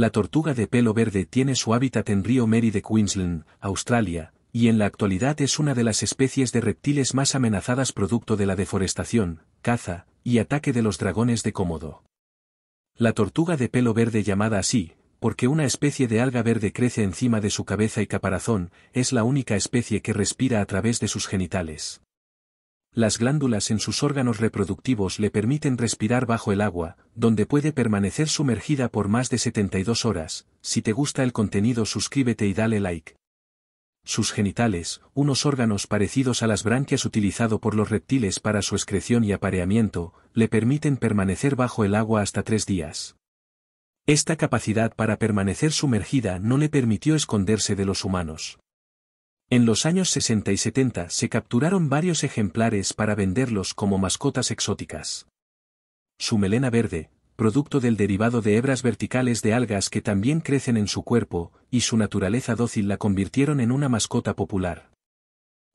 La tortuga de pelo verde tiene su hábitat en Río Mary de Queensland, Australia, y en la actualidad es una de las especies de reptiles más amenazadas producto de la deforestación, caza, y ataque de los dragones de Cómodo. La tortuga de pelo verde llamada así, porque una especie de alga verde crece encima de su cabeza y caparazón, es la única especie que respira a través de sus genitales. Las glándulas en sus órganos reproductivos le permiten respirar bajo el agua, donde puede permanecer sumergida por más de 72 horas. Si te gusta el contenido suscríbete y dale like. Sus genitales, unos órganos parecidos a las branquias utilizado por los reptiles para su excreción y apareamiento, le permiten permanecer bajo el agua hasta tres días. Esta capacidad para permanecer sumergida no le permitió esconderse de los humanos. En los años 60 y 70 se capturaron varios ejemplares para venderlos como mascotas exóticas. Su melena verde, producto del derivado de hebras verticales de algas que también crecen en su cuerpo, y su naturaleza dócil la convirtieron en una mascota popular.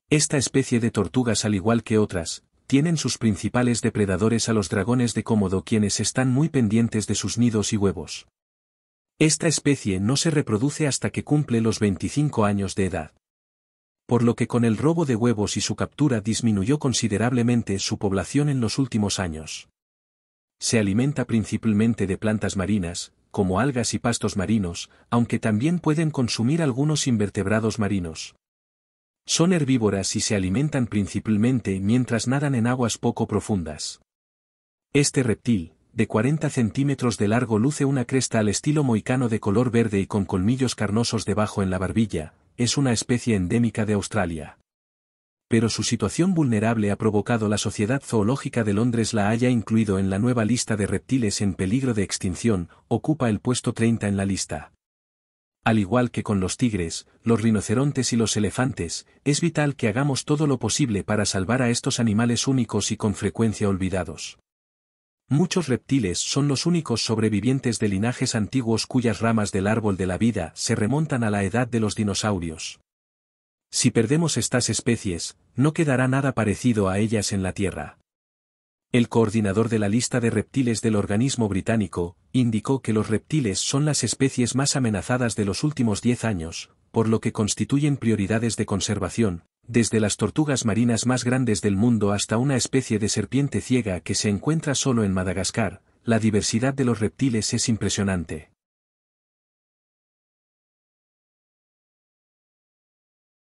Esta especie de tortugas al igual que otras, tienen sus principales depredadores a los dragones de cómodo quienes están muy pendientes de sus nidos y huevos. Esta especie no se reproduce hasta que cumple los 25 años de edad por lo que con el robo de huevos y su captura disminuyó considerablemente su población en los últimos años. Se alimenta principalmente de plantas marinas, como algas y pastos marinos, aunque también pueden consumir algunos invertebrados marinos. Son herbívoras y se alimentan principalmente mientras nadan en aguas poco profundas. Este reptil, de 40 centímetros de largo luce una cresta al estilo moicano de color verde y con colmillos carnosos debajo en la barbilla, es una especie endémica de Australia. Pero su situación vulnerable ha provocado la Sociedad Zoológica de Londres la haya incluido en la nueva lista de reptiles en peligro de extinción, ocupa el puesto 30 en la lista. Al igual que con los tigres, los rinocerontes y los elefantes, es vital que hagamos todo lo posible para salvar a estos animales únicos y con frecuencia olvidados. Muchos reptiles son los únicos sobrevivientes de linajes antiguos cuyas ramas del árbol de la vida se remontan a la edad de los dinosaurios. Si perdemos estas especies, no quedará nada parecido a ellas en la Tierra. El coordinador de la lista de reptiles del organismo británico, indicó que los reptiles son las especies más amenazadas de los últimos 10 años, por lo que constituyen prioridades de conservación, desde las tortugas marinas más grandes del mundo hasta una especie de serpiente ciega que se encuentra solo en Madagascar, la diversidad de los reptiles es impresionante.